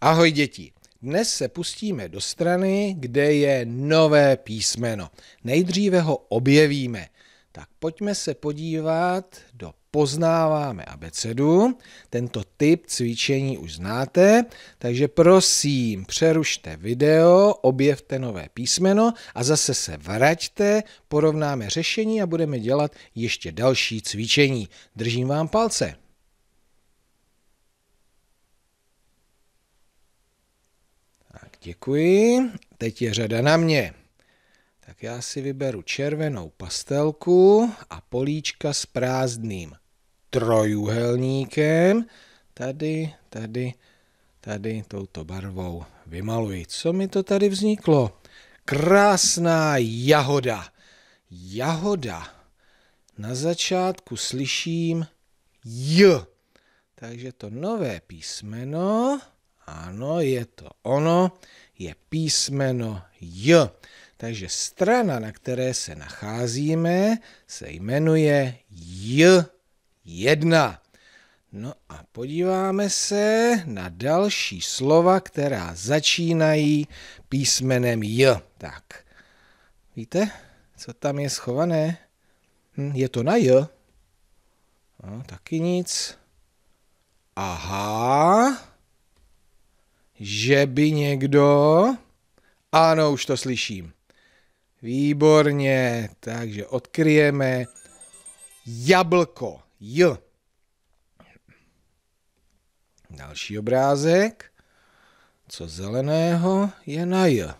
Ahoj děti! Dnes se pustíme do strany, kde je nové písmeno. Nejdříve ho objevíme. Tak pojďme se podívat do Poznáváme abecedu. Tento typ cvičení už znáte, takže prosím, přerušte video, objevte nové písmeno a zase se vraťte, porovnáme řešení a budeme dělat ještě další cvičení. Držím vám palce. děkuji. Teď je řada na mě. Tak já si vyberu červenou pastelku a políčka s prázdným trojuhelníkem. Tady, tady, tady touto barvou vymaluji. Co mi to tady vzniklo? Krásná jahoda. Jahoda. Na začátku slyším J. Takže to nové písmeno ano, je to ono, je písmeno J. Takže strana, na které se nacházíme, se jmenuje J1. No a podíváme se na další slova, která začínají písmenem J. Tak, víte, co tam je schované? Hm, je to na J. No, taky nic. Aha že by někdo... Ano, už to slyším. Výborně, takže odkryjeme jablko. J. Další obrázek. Co zeleného je na J.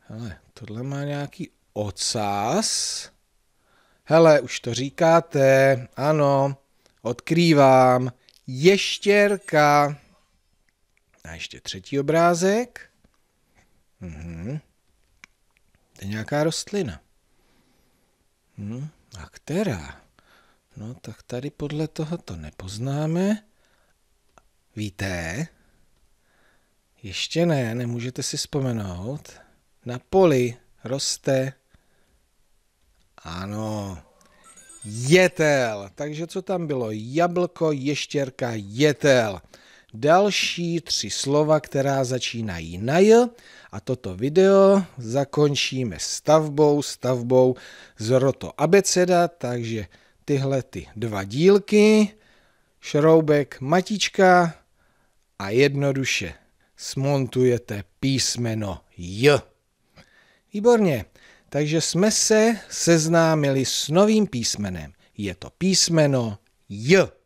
Hele, tohle má nějaký ocas. Hele, už to říkáte. Ano, odkrývám. Ještěrka. A ještě třetí obrázek. Mhm. To je nějaká rostlina. Hm. A která? No tak tady podle toho to nepoznáme. Víte? Ještě ne, nemůžete si vzpomenout. Na poli roste. Ano, jetel. Takže co tam bylo? Jablko, ještěrka, jetel další tři slova, která začínají na j a toto video zakončíme stavbou, stavbou z roto abeceda, takže tyhle ty dva dílky, šroubek, matička a jednoduše smontujete písmeno J. Výborně, takže jsme se seznámili s novým písmenem. Je to písmeno J.